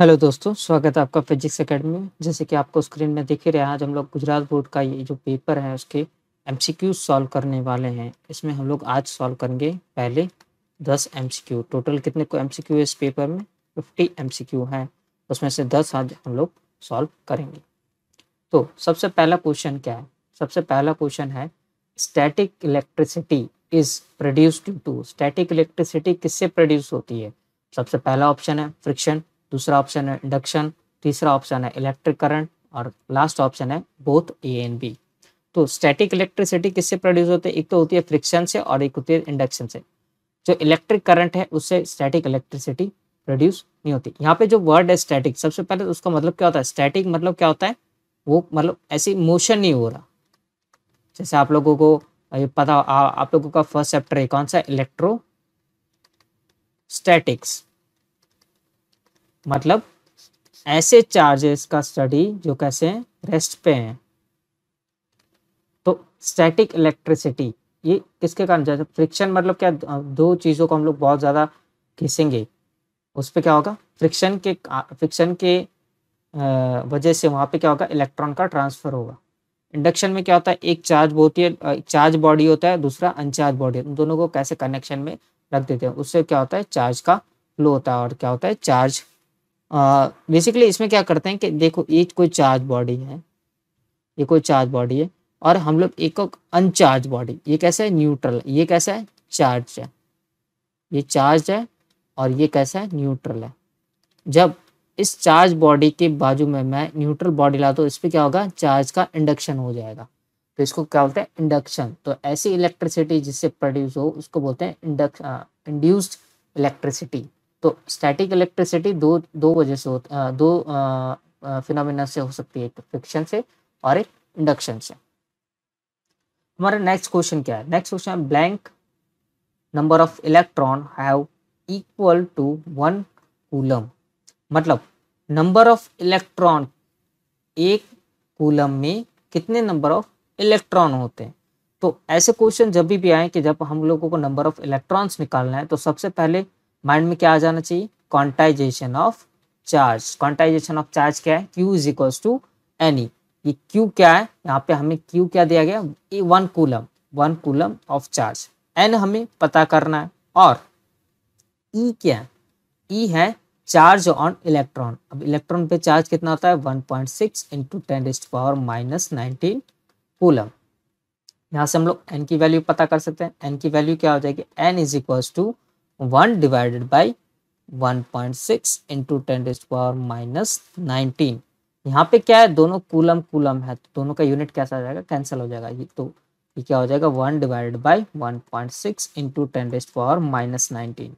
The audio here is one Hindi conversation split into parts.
हेलो दोस्तों स्वागत है आपका फिजिक्स एकेडमी में जैसे कि आपको स्क्रीन में दिख ही रहा है आज हम लोग गुजरात बोर्ड का ये जो पेपर है उसके एमसीक्यू सॉल्व करने वाले हैं इसमें हम लोग आज सॉल्व करेंगे पहले दस एमसीक्यू टोटल कितने को एमसीक्यू इस पेपर में फिफ्टी एमसीक्यू हैं उसमें से दस आज हम लोग सॉल्व करेंगे तो सबसे पहला क्वेश्चन क्या है सबसे पहला क्वेश्चन है static electricity is produce to static electricity किससे प्रोड्यूस होती है सबसे पहला ऑप्शन है फ्रिक्शन दूसरा ऑप्शन है इंडक्शन तीसरा ऑप्शन है इलेक्ट्रिक करंट और लास्ट ऑप्शन है बोथ ए एंड बी तो स्टैटिक इलेक्ट्रिसिटी किससे प्रोड्यूस होते हैं एक तो होती है फ्रिक्शन से और एक होती है इंडक्शन से जो इलेक्ट्रिक करंट है उससे स्टैटिक इलेक्ट्रिसिटी प्रोड्यूस नहीं होती यहाँ पे जो वर्ड है स्टैटिक सबसे पहले उसका मतलब क्या होता है स्टैटिक मतलब क्या होता है वो मतलब ऐसी मोशन नहीं हो रहा जैसे आप लोगों को ये पता आ, आप लोगों का फर्स्ट चैप्टर है कौन सा इलेक्ट्रो स्टैटिक्स मतलब ऐसे चार्जेस का स्टडी जो कैसे हैं रेस्ट पे हैं तो स्टैटिक इलेक्ट्रिसिटी ये किसके कारण जैसे फ्रिक्शन मतलब क्या दो चीज़ों को हम लोग बहुत ज़्यादा घिसेंगे उस पर क्या होगा फ्रिक्शन के फ्रिक्शन के वजह से वहाँ पे क्या होगा इलेक्ट्रॉन का ट्रांसफर होगा इंडक्शन में क्या होता है एक चार्ज होती है चार्ज बॉडी होता है दूसरा अनचार्ज बॉडी होता है दोनों को कैसे कनेक्शन में रख देते हैं उससे क्या होता है चार्ज का फ्लो होता है और क्या होता है चार्ज बेसिकली इसमें क्या करते हैं कि देखो ये कोई चार्ज बॉडी है ये कोई चार्ज बॉडी है और हम लोग एक अनचार्ज बॉडी ये कैसा है न्यूट्रल ये कैसा है चार्ज है ये चार्ज है और ये कैसा है न्यूट्रल है जब इस चार्ज बॉडी के बाजू में मैं न्यूट्रल बॉडी ला तो इस पर क्या होगा चार्ज का इंडक्शन हो जाएगा तो इसको क्या बोलते हैं इंडक्शन तो ऐसी इलेक्ट्रिसिटी जिससे प्रोड्यूस हो उसको बोलते हैं इंडक्शन इंड्यूस्ड इलेक्ट्रिसिटी तो स्टैटिक इलेक्ट्रिसिटी दो दो वजह से होता दो फिनोमिना से हो सकती है एक फ्रिक्शन तो से और एक इंडक्शन से हमारा नेक्स्ट क्वेश्चन क्या है next question blank number of electron have equal to one coulomb मतलब नंबर ऑफ इलेक्ट्रॉन एक कूलम में कितने नंबर ऑफ इलेक्ट्रॉन होते हैं तो ऐसे क्वेश्चन जब भी भी आए कि जब हम लोगों को नंबर ऑफ इलेक्ट्रॉन्स निकालना है तो सबसे पहले माइंड में क्या आ जाना चाहिए quantization of charge quantization of charge क्या है Q is equal to N E ये क्यू क्या है यहाँ पे हमें क्यू क्या दिया गया one coulomb one coulomb of charge N हमें पता करना है और ई e क्या है ई e है चार्ज ऑन इलेक्ट्रॉन अब इलेक्ट्रॉन पे चार्ज कितना होता है 1.6 point six into ten power minus nineteen coulomb यहाँ से हम लोग एन की वैल्यू पता कर सकते हैं एन की वैल्यू क्या हो जाएगी N is equals to one divided by one point six into ten raise power minus nineteen यहाँ पे क्या है दोनों कूलम कूलम है तो दोनों का यूनिट कैसा हो जाएगा कैंसिल हो जाएगा ये तो ये क्या हो जाएगा one divided by one point six into ten raise power minus nineteen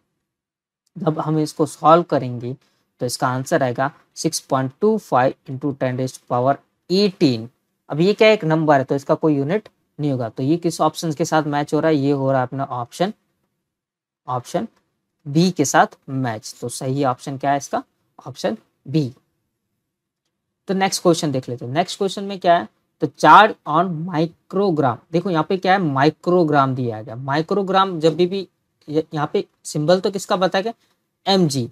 जब हम इसको सॉल्व करेंगे तो इसका आंसर आएगा six point two five into ten raise power eighteen अब ये क्या एक नंबर है तो इसका कोई यूनिट नहीं होगा तो ये किस ऑप्शन के साथ मैच हो रहा है ये हो रहा है अपना ऑप्शन ऑप्शन बी के साथ मैच तो सही ऑप्शन क्या है इसका ऑप्शन बी तो नेक्स्ट क्वेश्चन देख लेते हैं नेक्स्ट क्वेश्चन में क्या है तो चार्ज ऑन माइक्रोग्राम देखो यहाँ पे क्या है माइक्रोग्राम दिया गया माइक्रोग्राम जब भी भी यहाँ पे सिंबल तो किसका बताया गया एम जी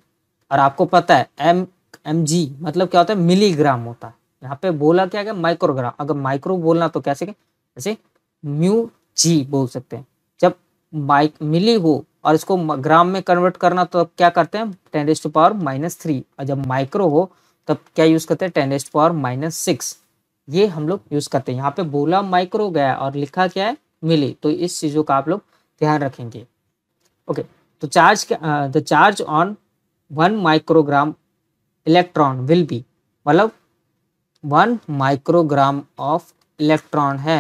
और आपको पता है एम एम जी मतलब क्या होता है मिलीग्राम होता है यहाँ पे बोला क्या गया माइक्रोग्राम अगर माइक्रो बोलना तो कैसे जैसे म्यू जी बोल सकते हैं जब माइक मिली हो और इसको ग्राम में कन्वर्ट करना तो अब क्या करते हैं ten rest power minus three और जब माइक्रो हो तब क्या यूज करते हैं ten rest power minus six ये हम लोग यूज करते हैं यहाँ पे बोला माइक्रो गया और लिखा क्या है मिली तो इस चीजों का आप लोग ध्यान रखेंगे ओके तो charge the charge on one microgram electron will be मतलब वन माइक्रोग्राम ऑफ इलेक्ट्रॉन है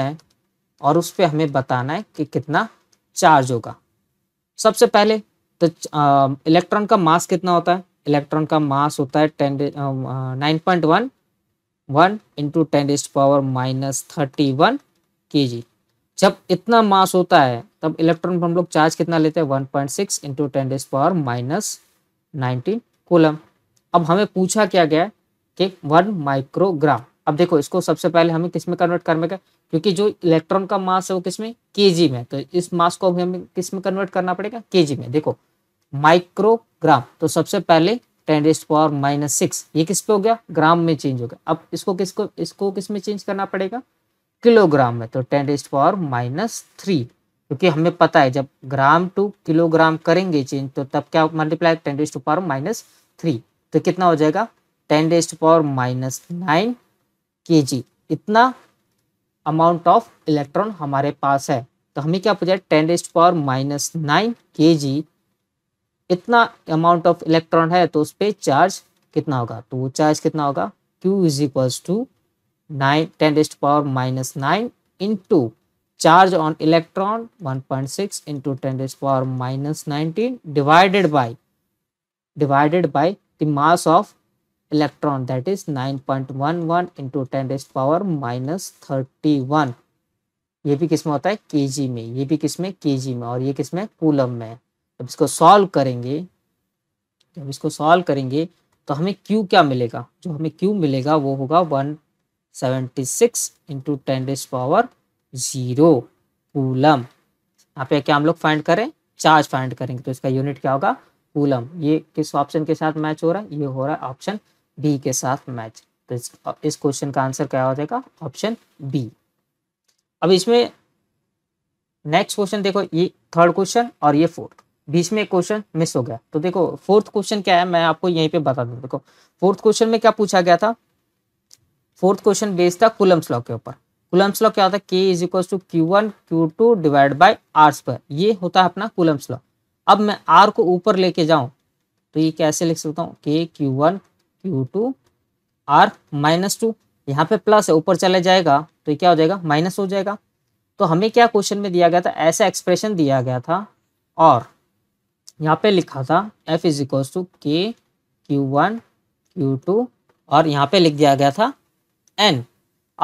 और उस पर हमें बताना है कि कितना चार्ज होगा सबसे पहले तो इलेक्ट्रॉन uh, का मास कितना होता है इलेक्ट्रॉन का मास होता है ten nine point one one into ten is power minus thirty one K G जब इतना मास होता है तब इलेक्ट्रॉन पर हम लोग चार्ज कितना लेते हैं one point six into ten is power minus nineteen coulomb अब हमें पूछा क्या गया कि वन माइक्रोग्राम अब देखो इसको सबसे पहले हमें किस में कन्वर्ट करने का क्योंकि जो इलेक्ट्रॉन का मास है वो किसमें के जी में तो इस मास को हमें किस में कन्वर्ट करना पड़ेगा के में देखो माइक्रोग्राम तो सबसे पहले ten rest power minus six ये किस पे हो गया ग्राम में चेंज हो गया अब इसको किसको इसको किस में चेंज करना पड़ेगा किलोग्राम में तो ten rest power minus three क्योंकि हमें पता है जब ग्राम टू किलोग्राम करेंगे चेंज तो तब क्या multiply ten to power minus three तो कितना हो जाएगा ten rest power minus nine के इतना अमाउंट ऑफ इलेक्ट्रॉन हमारे पास है तो हमें क्या पूछा है ten rest power minus nine के जी इतना अमाउंट ऑफ इलेक्ट्रॉन है तो उस पर चार्ज कितना होगा तो वो चार्ज कितना होगा Q is equals to nine ten rest power minus nine into charge on electron one point six into ten rest power minus nineteen divided by divided by the mass of electron that is 9.11 ten rest power minus thirty one ये भी किस में होता है केजी में ये भी किस में केजी में और ये किस में कूलम में जब इसको सॉल्व करेंगे जब इसको सॉल्व करेंगे तो हमें Q क्या मिलेगा जो हमें Q मिलेगा वो होगा 176 seventy six into ten rest power zero coulomb यहाँ पे क्या हम लोग फाइंड करें चार्ज फाइंड करेंगे तो इसका यूनिट क्या होगा कूलम ये किस ऑप्शन के साथ मैच हो रहा है ये हो रहा है ऑप्शन बी के साथ मैच तो इस इस क्वेश्चन का आंसर क्या हो जाएगा ऑप्शन बी अब इसमें नेक्स्ट क्वेश्चन देखो ये थर्ड क्वेश्चन और ये फोर्थ बीच में क्वेश्चन मिस हो गया तो देखो फोर्थ क्वेश्चन क्या है मैं आपको यहीं पे बता दूं देखो फोर्थ क्वेश्चन में क्या पूछा गया था फोर्थ क्वेश्चन बेस्ड था कुलम्स लॉ के ऊपर कुलम्स लॉ क्या होता है K is equal to Q one Q two divide by R square ये होता है अपना कुलम्स लॉ अब मैं आर को ऊपर लेके जाऊं तो ये कैसे लिख सकता हूँ K Q one Q two R minus two यहाँ पे प्लस है ऊपर चले जाएगा तो क्या हो जाएगा माइनस हो जाएगा तो हमें क्या क्वेश्चन में दिया गया था ऐसा एक्सप्रेशन दिया गया था और यहाँ पे लिखा था F is equal to K Q one Q two और यहाँ पे लिख दिया गया था एन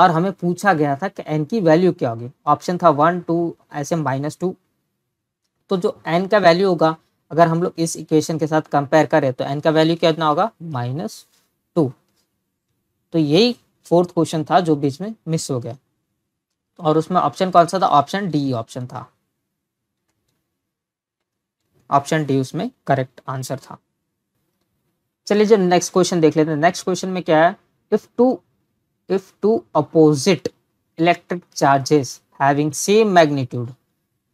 और हमें पूछा गया था कि एन की वैल्यू क्या होगी ऑप्शन था वन टू ऐसे माइनस टू तो जो एन का वैल्यू होगा अगर हम लोग इस इक्वेशन के साथ कंपेयर करें तो एन का वैल्यू क्या होगा माइनस टू तो यही फोर्थ क्वेश्चन था जो बीच में मिस हो गया और उसमें ऑप्शन कौन सा था ऑप्शन डी ऑप्शन था ऑप्शन डी उसमें करेक्ट आंसर था चलिए जब नेक्स्ट क्वेश्चन देख लेते हैं नेक्स्ट क्वेश्चन में क्या है if two if two opposite electric charges having same magnitude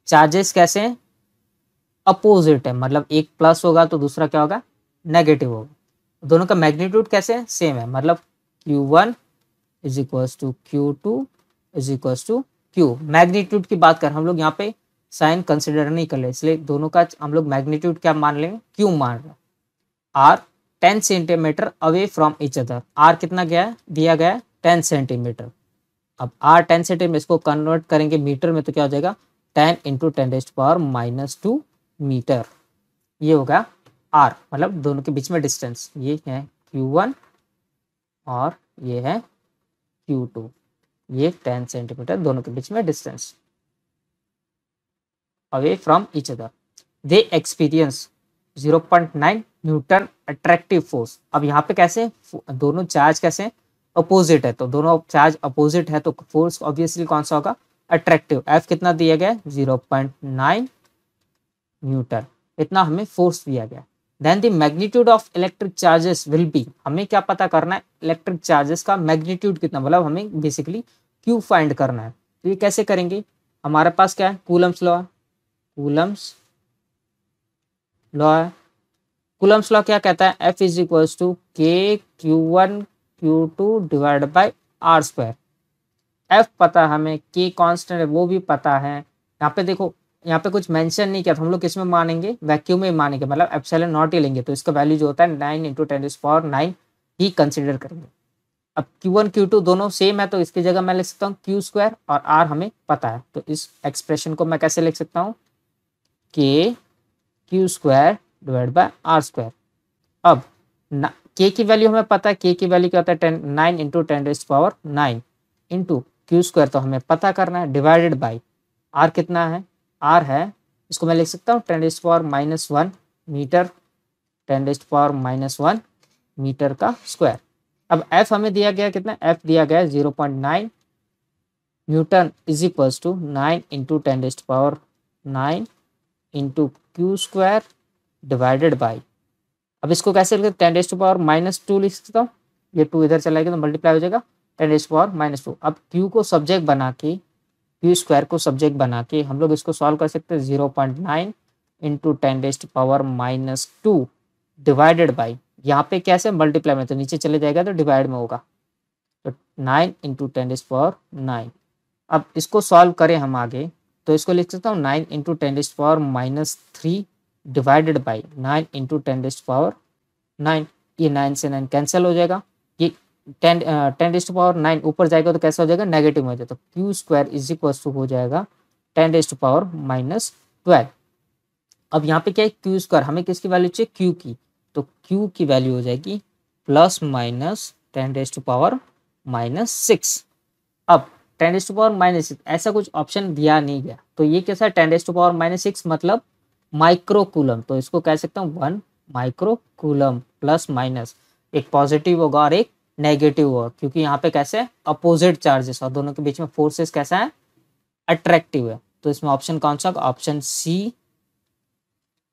charges कैसे हैं अपोजिट है मतलब एक प्लस होगा तो दूसरा क्या होगा नेगेटिव होगा दोनों का मैग्नीट्यूड कैसे है सेम है मतलब Q one is equals to Q two is equals to Q magnitude की बात कर हम लोग यहाँ पे साइन कंसिडर नहीं कर ले इसलिए दोनों का हम लोग मैग्नीट्यूड क्या मान लेंगे क्यू मान रहे R ten centimetre away from each other R कितना गया है दिया गया है टेन सेंटीमीटर अब आर टेन सेंटीमीटर इसको कन्वर्ट करेंगे मीटर में तो क्या हो जाएगा ten into ten raised power minus two metre ये होगा आर मतलब दोनों के बीच में डिस्टेंस ये है क्यू वन और ये है क्यू टू ये टेन सेंटीमीटर दोनों के बीच में distance away from each other they experience zero point nine newton attractive force अब यहाँ पे कैसे दोनों चार्ज कैसे अपोजिट है तो दोनों चार्ज अपोजिट है तो फोर्स ऑब्वियसली कौन सा होगा अट्रैक्टिव एफ कितना दिया गया जीरो पॉइंट नाइन न्यूटन इतना हमें फोर्स दिया गया then the magnitude of electric charges will be हमें क्या पता करना है इलेक्ट्रिक चार्जेस का मैग्नीट्यूड कितना मतलब हमें बेसिकली क्यू फाइंड करना है तो ये कैसे करेंगे हमारे पास क्या है Coulomb's law Coulomb's law Coulomb's law क्या कहता है F is equals to K Q one Q two divide by R square F पता हमें के कॉन्स्टेंट है वो भी पता है यहाँ पे देखो यहाँ पे कुछ मेंशन नहीं किया तो हम लोग किसमें मानेंगे वैक्यूम में मानेंगे मतलब एप्सिलॉन नॉट ही लेंगे तो इसका वैल्यू जो होता है nine into ten power nine ही कंसिडर करेंगे अब क्यू वन क्यू टू दोनों सेम है तो इसकी जगह मैं लिख सकता हूँ क्यू स्क्वायर और आर हमें पता है तो इस एक्सप्रेशन को मैं कैसे लिख सकता हूँ K Q square divide by R square अब के की वैल्यू हमें पता है के की वैल्यू क्या होता है ten nine into ten rest power nine into Q square तो हमें पता करना है डिवाइडेड बाई आर कितना है आर है इसको मैं लिख सकता हूँ ten rest power minus one metre ten rest power minus one metre का स्क्वायर अब एफ हमें दिया गया कितना एफ दिया गया zero point nine newton is equal to nine into ten rest power nine into Q square divided by अब इसको कैसे लिखते ten rest power minus two लिख सकता हूँ ये टू इधर चला गया तो मल्टीप्लाई हो जाएगा ten rest power minus two अब क्यू को सब्जेक्ट बना के पी स्क्वायर को सब्जेक्ट बना के हम लोग इसको सॉल्व कर सकते हैं zero point nine into ten rest power minus two divided by यहाँ पे कैसे मल्टीप्लाई में तो नीचे चले जाएगा तो डिवाइड में होगा तो nine into ten rest power nine अब इसको सॉल्व करें हम आगे तो इसको लिख सकता हूँ nine into ten rest power minus three divided by nine into ten rest power nine ये नाइन से नाइन कैंसिल हो जाएगा ये ten ten rest power nine ऊपर जाएगा तो कैसा हो जाएगा नेगेटिव में हो जाएगा तो Q square is equal to हो जाएगा ten rest power minus twelve अब यहाँ पे क्या है क्यू स्क्वायर हमें किसकी वैल्यू चाहिए क्यू की तो क्यू की वैल्यू हो जाएगी plus minus ten raise to power minus six अब ten raise to power minus six ऐसा कुछ ऑप्शन दिया नहीं गया तो ये कैसा है ten raise to power minus six मतलब माइक्रोकूलम तो इसको कह सकता हूँ वन माइक्रोकूलम प्लस माइनस एक पॉजिटिव होगा और एक नेगेटिव हुआ क्योंकि यहाँ पे कैसे अपोजिट चार्जेस और दोनों के बीच में फोर्सेस कैसा है अट्रैक्टिव है तो इसमें ऑप्शन कौन सा option C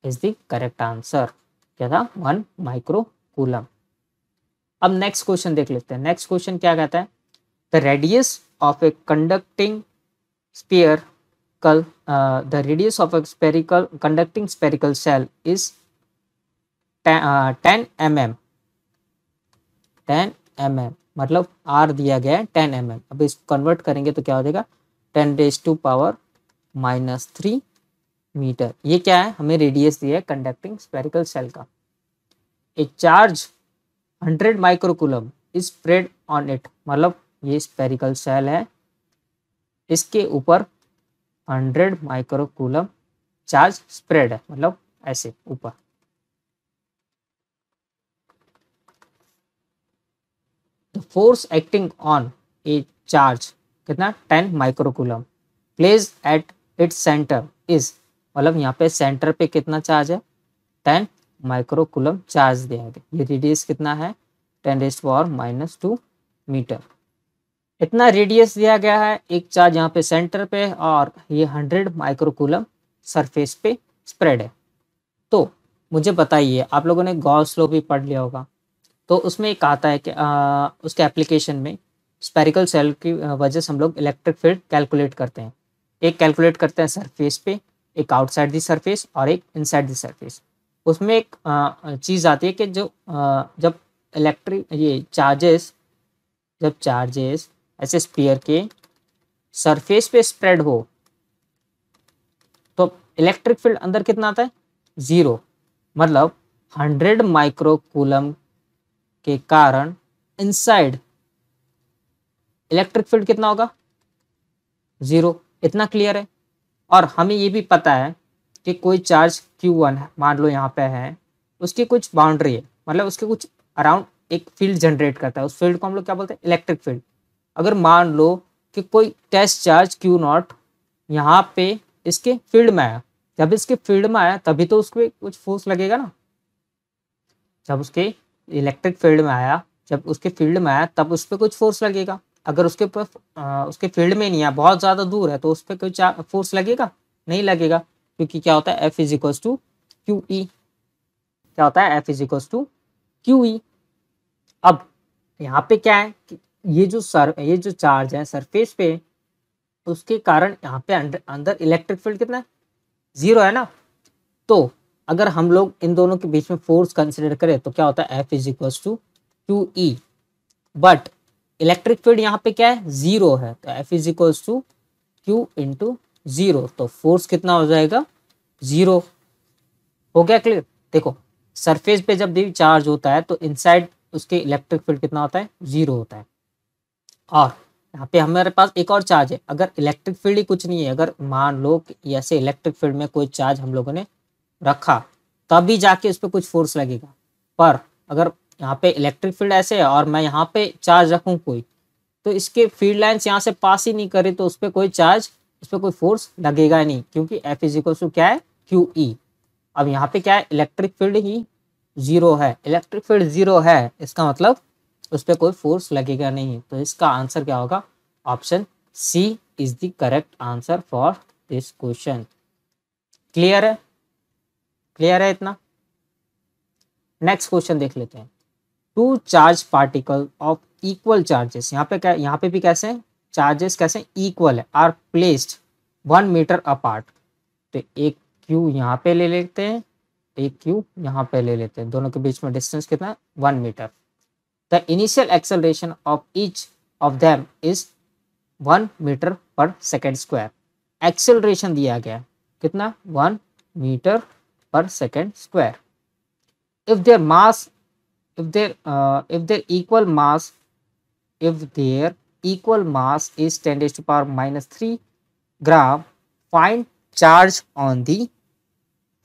is the correct answer क्या था वन माइक्रो कूलम अब नेक्स्ट क्वेश्चन देख लेते हैं नेक्स्ट क्वेश्चन क्या कहता है the radius of a conducting call the radius of a spherical conducting spherical shell is ten M M ten M M मतलब आर दिया गया है टेन एम एम अब इसको कन्वर्ट करेंगे तो क्या हो जाएगा ten raise to power minus three metre ये क्या है हमें रेडियस दिया है कंडक्टिंग स्पेरिकल सेल का एक charge hundred microcoulomb is spread on it मतलब ये स्पेरिकल सेल है इसके ऊपर हंड्रेड माइक्रोकुलम चार्ज स्प्रेड है मतलब ऐसे ऊपर the force acting on a charge कितना ten microcoulomb place at its centre is मतलब यहाँ पे सेंटर पे कितना चार्ज है टेन माइक्रोकुलम चार्ज दिया गया ये रेडियस कितना है ten raise power minus two metre इतना रेडियस दिया गया है एक चार्ज यहाँ पे सेंटर पे और ये हंड्रेड माइक्रोकुलम सरफेस पे स्प्रेड है तो मुझे बताइए आप लोगों ने गॉस लो भी पढ़ लिया होगा तो उसमें एक आता है कि आ, उसके एप्लीकेशन में स्पेरिकल सेल की वजह से हम लोग इलेक्ट्रिक फील्ड कैलकुलेट करते हैं एक कैलकुलेट करते हैं सरफेस पे एक आउटसाइड दी सरफेस और एक इनसाइड दी सरफेस उसमें एक चीज़ आती है कि जो आ, जब इलेक्ट्रिक ये चार्जेस जब चार्जेस ऐसे स्पेयर के सरफेस पे स्प्रेड हो तो इलेक्ट्रिक फील्ड अंदर कितना आता है ज़ीरो मतलब हंड्रेड माइक्रो कूलम के कारण इनसाइड इलेक्ट्रिक फील्ड कितना होगा जीरो इतना क्लियर है और हमें ये भी पता है कि कोई चार्ज Q1 मान लो यहाँ पे है उसकी कुछ बाउंड्री है मतलब उसके कुछ अराउंड एक फील्ड जनरेट करता है उस फील्ड को हम लोग क्या बोलते हैं इलेक्ट्रिक फील्ड अगर मान लो कि कोई टेस्ट चार्ज क्यू नॉट यहाँ पे इसके फील्ड में आया जब इसके फील्ड में आया तभी तो उसको कुछ फोर्स लगेगा ना जब उसके इलेक्ट्रिक फील्ड में आया जब उसके फील्ड में आया तब उस पर कुछ फोर्स लगेगा अगर उसके ऊपर उसके फील्ड में नहीं आया बहुत ज़्यादा दूर है तो उस पर कुछ फोर्स लगेगा नहीं लगेगा क्योंकि क्या होता है F is to Q E क्या होता है F is to Q E अब यहाँ पे क्या है कि ये जो सर ये जो चार्ज है सरफेस पे उसके कारण यहाँ पे अंदर इलेक्ट्रिक फील्ड कितना है जीरो है ना तो अगर हम लोग इन दोनों के बीच में फोर्स कंसिडर करें तो क्या होता है F is equal to two E but electric field यहाँ पे क्या है जीरो है तो F is equal to Q into zero तो फोर्स कितना हो जाएगा जीरो हो गया क्लियर देखो सरफेस पे जब भी चार्ज होता है तो इनसाइड उसके इलेक्ट्रिक फील्ड कितना होता है जीरो होता है और यहाँ पे हमारे पास एक और चार्ज है अगर इलेक्ट्रिक फील्ड ही कुछ नहीं है अगर मान लो कि ऐसे इलेक्ट्रिक फील्ड में कोई चार्ज हम लोगों ने रखा तभी जाके उस पर कुछ फोर्स लगेगा पर अगर यहाँ पे इलेक्ट्रिक फील्ड ऐसे है और मैं यहाँ पे चार्ज रखूँ कोई तो इसके फील्ड लाइन्स यहाँ से पास ही नहीं करे तो उस पर कोई चार्ज उस पर कोई फोर्स लगेगा ही नहीं क्योंकि एफ इज इक्वल टू क्या है क्यू ई e। अब यहाँ पे क्या है इलेक्ट्रिक फील्ड ही जीरो है इलेक्ट्रिक फील्ड जीरो है इसका मतलब उस पर कोई फोर्स लगेगा नहीं तो इसका आंसर क्या होगा option C is the correct answer for this question clear है क्लियर है इतना नेक्स्ट क्वेश्चन देख लेते हैं two charge particle of equal charges यहाँ पे क्या यहाँ पे भी कैसे हैं चार्जेस कैसे इक्वल है are placed one metre apart तो एक क्यू यहाँ पे ले लेते हैं एक क्यू यहाँ पे ले लेते हैं दोनों के बीच में डिस्टेंस कितना है one metre the initial acceleration of each of them is one metre per second square acceleration दिया गया कितना one metre per second square. If their mass, if their uh, if their equal mass, if their equal mass is 10 raised to power minus 3 gram, find charge on the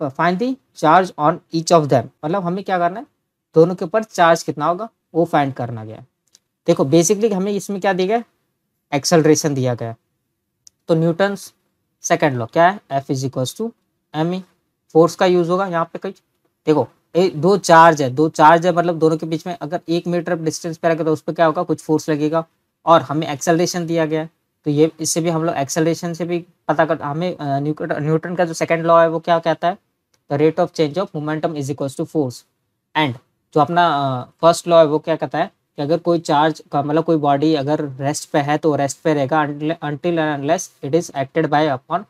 find the charge on each of them मतलब हमें क्या करना है दोनों के ऊपर चार्ज कितना होगा वो फाइंड करना गया देखो बेसिकली हमें इसमें क्या दिया गया एक्सेलरेशन दिया गया तो न्यूटन सेकेंड लॉ क्या है F is equals to M E force का यूज होगा यहाँ पे कहीं देखो ए दो चार्ज है दो चार्ज है मतलब दोनों के बीच में अगर एक मीटर डिस्टेंस पे रखे तो उस पर क्या होगा कुछ फोर्स लगेगा और हमें एक्सेलरेशन दिया गया है तो ये इससे भी हम लोग एक्सेलरेशन से भी पता कर हमें न्यूटन का जो सेकेंड लॉ है वो क्या कहता है the rate of change of momentum is equals to force and जो अपना फर्स्ट लॉ है वो क्या कहता है कि अगर कोई चार्ज का मतलब कोई बॉडी अगर रेस्ट पे है तो रेस्ट पे रहेगा until and it is acted by upon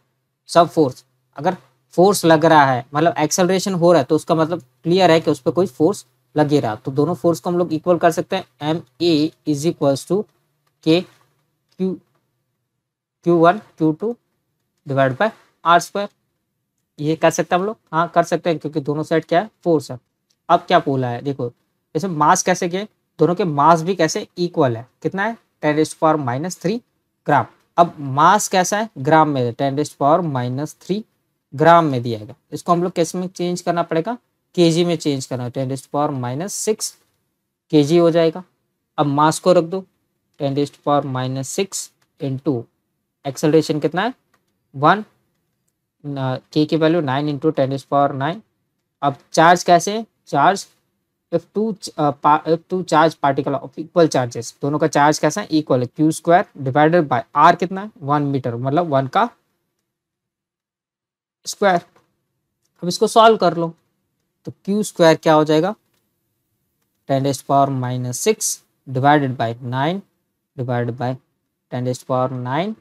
सब फोर्स अगर फोर्स लग रहा है मतलब एक्सेलरेशन हो रहा है तो उसका मतलब क्लियर है कि उस पर कोई फोर्स रहा तो दोनों फोर्स को हम लोग इक्वल कर सकते हैं M A is equals to K Q Q one Q two divide by R square ये कर सकते हैं हम लोग हाँ कर सकते हैं क्योंकि दोनों साइड क्या है फोर्स है अब क्या बोला है देखो इसमें मास कैसे के दोनों के मास भी कैसे इक्वल है कितना है ten rest power minus three gram अब मास कैसा है ग्राम में ten rest power minus three gram में दिया गया इसको हम लोग कैसे में चेंज करना पड़ेगा के में चेंज करना टेन डिस्ट पावर माइनस सिक्स के हो जाएगा अब मास को रख दो टेन डिस्ट power minus six into acceleration कितना है वन के की वैल्यू नाइन इंटू टेन डिस्ट पावर नाइन अब चार्ज कैसे है charge F two F two charge particle of equal charges दोनों का चार्ज कैसा है इक्वल है Q square divided by R कितना है वन मीटर मतलब वन का स्क्वायर अब इसको सॉल्व कर लो तो क्यू स्क्वायर क्या हो जाएगा ten's power minus six divided by nine divided by ten's power nine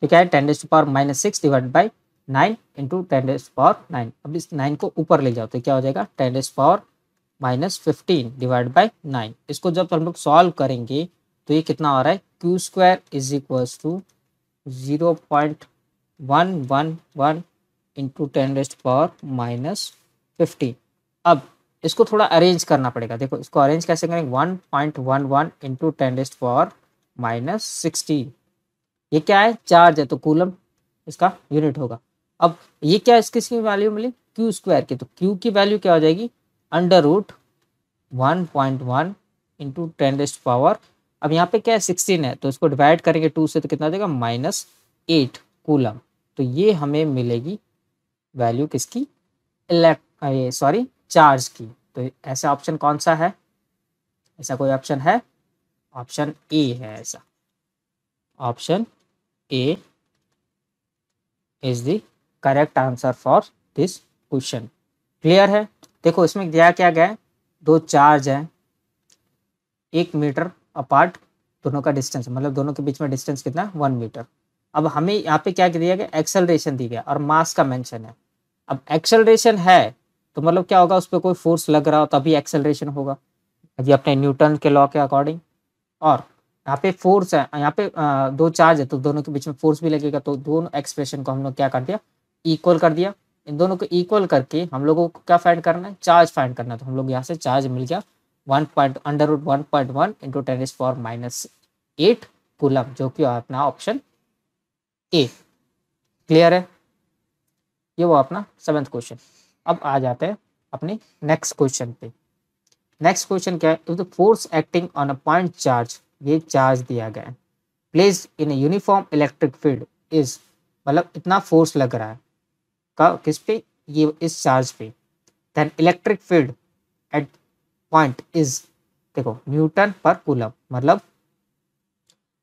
ठीक है ten's power minus six divide by nine into ten's power nine अब इस नाइन को ऊपर ले जाओ तो क्या हो जाएगा ten's power minus fifteen divide by nine इसको जब हम लोग सॉल्व करेंगे तो ये कितना आ रहा है Q square is equals to zero point one one one into ten rest power minus fifty अब इसको थोड़ा अरेंज करना पड़ेगा देखो इसको अरेंज कैसे करेंगे one point one one into ten rest power minus sixty ये क्या है चार्ज है तो कूलम इसका यूनिट होगा अब ये क्या इसकी इसकी वैल्यू मिली क्यू स्क्वायर की तो क्यू की वैल्यू क्या हो जाएगी under root one point one into ten rest power अब यहाँ पे क्या है सिक्सटीन है तो इसको डिवाइड करेंगे टू से तो कितना जाएगा माइनस एट कूलम तो ये हमें मिलेगी वैल्यू किसकी इलेक्ट सॉरी चार्ज की तो ऐसा ऑप्शन कौन सा है ऐसा कोई ऑप्शन है ऑप्शन ए है ऐसा option A is the correct answer for this question clear है देखो इसमें दिया क्या गया है दो चार्ज हैं एक मीटर अपार्ट दोनों का डिस्टेंस मतलब दोनों के बीच में डिस्टेंस कितना है वन मीटर अब हमें यहाँ पे क्या दिया गया एक्सेलरेशन दिया गया और मास का मेंशन है अब एक्सेलरेशन है तो मतलब क्या होगा उस पर कोई फोर्स लग रहा हो तभी एक्सेलरेशन होगा ये अपने न्यूटन के लॉ के अकॉर्डिंग और यहाँ पे फोर्स है यहाँ पे दो चार्ज है तो दोनों के बीच में फोर्स भी लगेगा तो दोनों एक्सप्रेशन को हम लोग क्या कर दिया इक्वल कर दिया इन दोनों को इक्वल करके हम लोगों को क्या फाइंड करना है चार्ज फाइंड करना है तो हम लोग यहाँ से चार्ज मिल गया one point under root one point one into ten is for minus eight coulomb जो कि अपना ऑप्शन ए क्लियर है ये वो अपना सेवेंथ क्वेश्चन अब आ जाते हैं अपने नेक्स्ट क्वेश्चन पे नेक्स्ट क्वेश्चन क्या है if the force acting on a point charge ये चार्ज दिया गया है place in uniform electric field is मतलब इतना फोर्स लग रहा है का किस पे ये इस चार्ज पे then electric field at point is देखो न्यूटन पर कूलम मतलब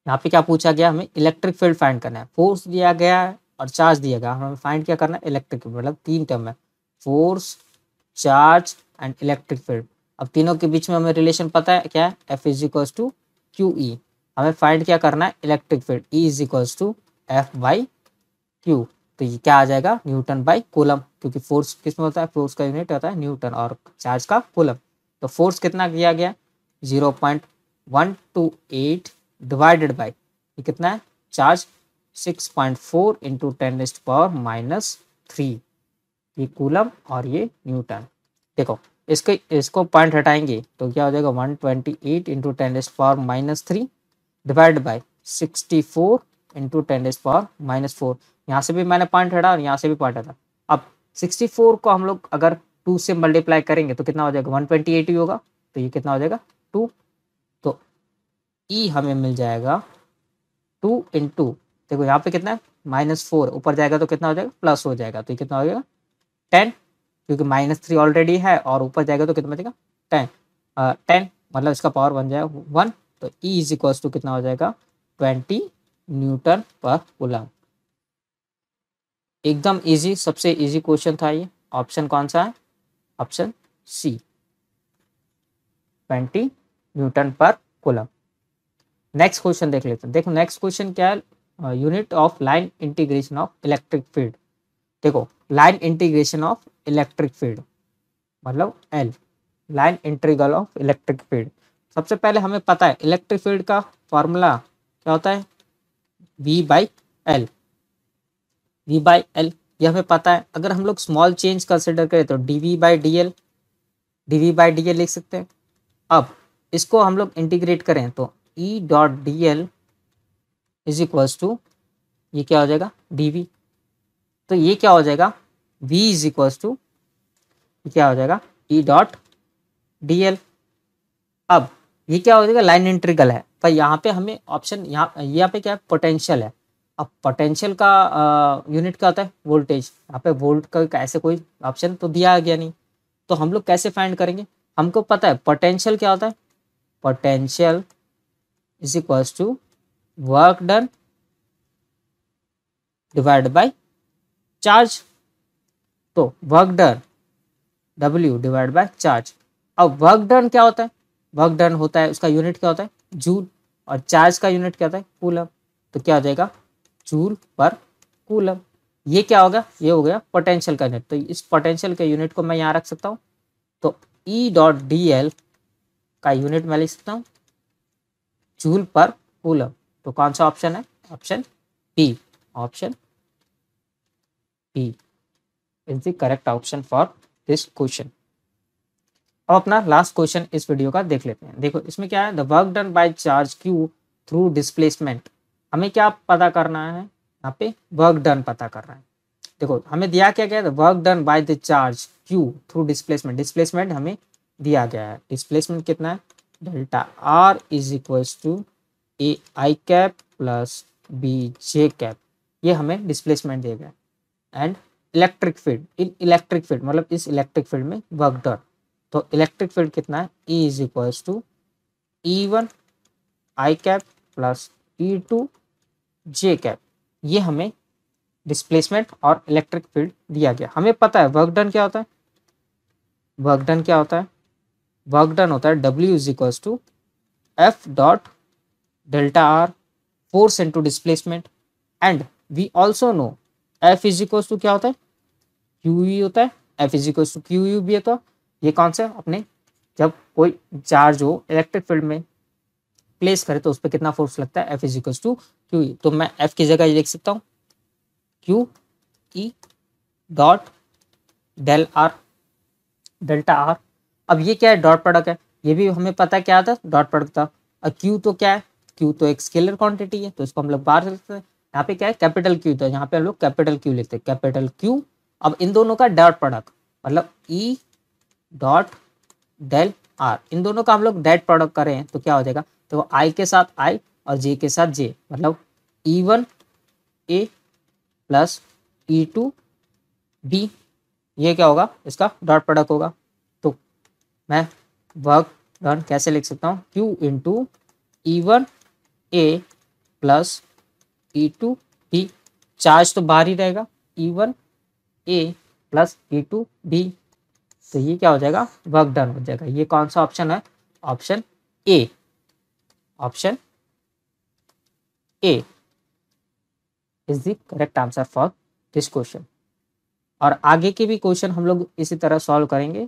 यहाँ पे क्या पूछा गया हमें इलेक्ट्रिक फील्ड फाइंड करना है फोर्स दिया गया है और चार्ज दिया गया हमें फाइंड क्या करना है इलेक्ट्रिक मतलब तीन टर्म है force charge and electric field अब तीनों के बीच में हमें रिलेशन पता है क्या है F is equals to Q E हमें फाइंड क्या करना है electric field E is equals to F by Q तो ये क्या आ जाएगा न्यूटन बाई कोलम क्योंकि फोर्स किस में होता है फोर्स का यूनिट होता है न्यूटन और चार्ज का कोलम तो फोर्स कितना किया गया zero point one two eight divided by ये कितना है charge 6.4 point four into ten इस्ट पावर माइनस थ्री ये कूलम और ये न्यूटन देखो इसके इसको पॉइंट हटाएंगे तो क्या हो जाएगा 128 ट्वेंटी एट इंटू टेन इस्ट power minus three divide by sixty four into ten इस्ट पावर माइनस फोर यहाँ से भी मैंने पॉइंट हटा और यहाँ से भी पॉइंट हटा अब 64 को हम लोग अगर टू से मल्टीप्लाई करेंगे तो कितना हो जाएगा 128 ही होगा तो ये कितना हो जाएगा टू ई e हमें मिल जाएगा टू इन टू देखो यहाँ पे कितना है माइनस फोर ऊपर जाएगा तो कितना हो जाएगा प्लस हो जाएगा तो ये कितना हो जाएगा टेन क्योंकि माइनस थ्री ऑलरेडी है और ऊपर जाएगा तो कितना बचेगा टेन टेन मतलब इसका पावर बन जाएगा वन तो ई इज इक्वल्स टू कितना हो जाएगा ट्वेंटी न्यूटन पर कूलम एकदम इजी सबसे इजी क्वेश्चन था ये ऑप्शन कौन सा है option C twenty newton per coulomb next question देख लेते हैं देखो नेक्स्ट क्वेश्चन क्या है unit of line integration of electric field देखो line integration of electric field मतलब L line integral of electric field सबसे पहले हमें पता है इलेक्ट्रिक फील्ड का फॉर्मूला क्या होता है V by L V by L ये हमें पता है अगर हम लोग स्मॉल चेंज कंसिडर करें तो D V by D L D V by D L लिख सकते हैं अब इसको हम लोग इंटीग्रेट करें तो E dot D L is equals to ये क्या हो जाएगा डी वी तो ये क्या हो जाएगा वी इज इक्वल्स टू क्या हो जाएगा ई डॉट डी एल अब ये क्या हो जाएगा लाइन इंट्रिकल है पर यहाँ पे हमें ऑप्शन यहाँ यहाँ पे क्या है पोटेंशियल है अब पोटेंशियल का यूनिट क्या होता है वोल्टेज यहाँ पे वोल्ट का ऐसे कोई ऑप्शन तो दिया गया नहीं तो हम लोग कैसे फाइंड करेंगे हमको पता है पोटेंशियल क्या होता है potential is equals to work done divided by charge तो work done W divide by charge अब वर्क डन क्या होता है वर्क डन होता है उसका यूनिट क्या होता है जूल और चार्ज का यूनिट क्या होता है कूलम तो क्या हो जाएगा जूल पर कूलम ये क्या हो गया ये हो गया पोटेंशियल का यूनिट तो इस पोटेंशियल के यूनिट को मैं यहाँ रख सकता हूँ तो ई डॉट डी एल का यूनिट मैं लिख सकता हूँ जूल पर कूलम तो कौन सा ऑप्शन है option B option B is the correct option for this question अब अपना लास्ट क्वेश्चन इस वीडियो का देख लेते हैं देखो इसमें क्या है the work done by charge Q through displacement हमें क्या पता करना है यहाँ पे वर्क डन पता करना है देखो हमें दिया क्या गया work done by the charge Q through displacement displacement हमें दिया गया है डिस्प्लेसमेंट कितना है delta r is equals to A I cap plus B J cap ये हमें डिस्प्लेसमेंट देगा and electric field in electric field मतलब इस इलेक्ट्रिक फील्ड में वर्क डन तो इलेक्ट्रिक फील्ड कितना है E is equals to E one I cap plus E two J cap ये हमें डिस्प्लेसमेंट और इलेक्ट्रिक फील्ड दिया गया हमें पता है वर्क डन क्या होता है वर्क डन क्या होता है वर्क डन होता है W is equals to F dot delta R force into displacement and we also know F is equals to क्या होता है क्यू यू e होता है F is equals to Q U भी होता है तो ये कौन सा अपने जब कोई चार्ज हो इलेक्ट्रिक फील्ड में प्लेस करे तो उस पर कितना फोर्स लगता है F is equals to Q E तो मैं एफ की जगह ये लिख सकता हूँ Q E dot del R delta R अब ये क्या है डॉट प्रोडक्ट है ये भी हमें पता क्या था डॉट प्रोडक्ट था और क्यू तो क्या है क्यू तो एक स्केलर क्वांटिटी है तो इसको हम लोग बाहर से लिखते हैं यहाँ पे क्या है कैपिटल क्यू था यहाँ पे हम लोग कैपिटल क्यू लिखते हैं कैपिटल क्यू अब इन दोनों का डॉट प्रोडक्ट मतलब ई डॉट डेल आर इन दोनों का हम लोग डेट प्रोडक्ट करें तो क्या हो जाएगा तो आई के साथ आई और जे के साथ जे मतलब E one A plus E two B ये क्या होगा इसका डॉट प्रोडक्ट होगा मैं वर्क डन कैसे लिख सकता हूँ Q into E one A plus E two B charge तो बाहर ही रहेगा E one A plus E two B तो ये क्या हो जाएगा वर्क डन हो जाएगा ये कौन सा ऑप्शन है option A option A is the correct answer for this question और आगे के भी क्वेश्चन हम लोग इसी तरह सॉल्व करेंगे